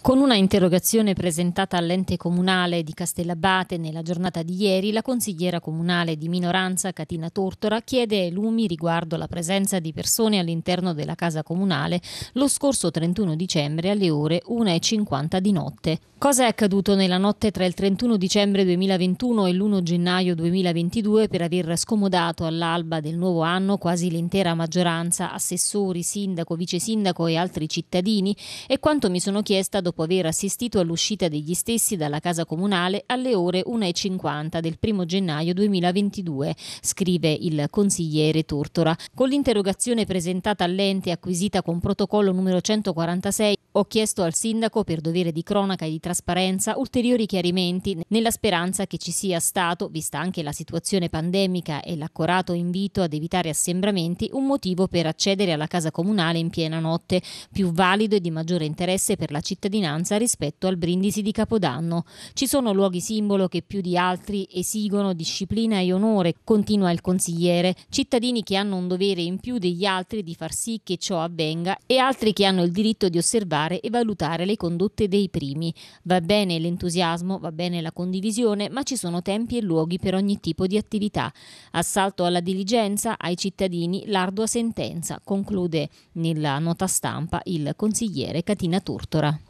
Con una interrogazione presentata all'ente comunale di Castellabate nella giornata di ieri, la consigliera comunale di minoranza Catina Tortora chiede lumi riguardo la presenza di persone all'interno della casa comunale lo scorso 31 dicembre alle ore 1.50 di notte. Cosa è accaduto nella notte tra il 31 dicembre 2021 e l'1 gennaio 2022 per aver scomodato all'alba del nuovo anno quasi l'intera maggioranza, assessori, sindaco, vice sindaco e altri cittadini? E quanto mi sono chiesta dopo aver assistito all'uscita degli stessi dalla casa comunale alle ore 1.50 del 1 gennaio 2022, scrive il consigliere Tortora. Con l'interrogazione presentata all'ente acquisita con protocollo numero 146 ho chiesto al sindaco, per dovere di cronaca e di trasparenza, ulteriori chiarimenti nella speranza che ci sia stato, vista anche la situazione pandemica e l'accorato invito ad evitare assembramenti, un motivo per accedere alla casa comunale in piena notte, più valido e di maggiore interesse per la cittadinanza rispetto al brindisi di Capodanno. Ci sono luoghi simbolo che più di altri esigono disciplina e onore, continua il consigliere, cittadini che hanno un dovere in più degli altri di far sì che ciò avvenga e altri che hanno il diritto di osservare osservare e valutare le condotte dei primi. Va bene l'entusiasmo, va bene la condivisione, ma ci sono tempi e luoghi per ogni tipo di attività. Assalto alla diligenza, ai cittadini, l'ardua sentenza, conclude nella nota stampa il consigliere Catina Tortora.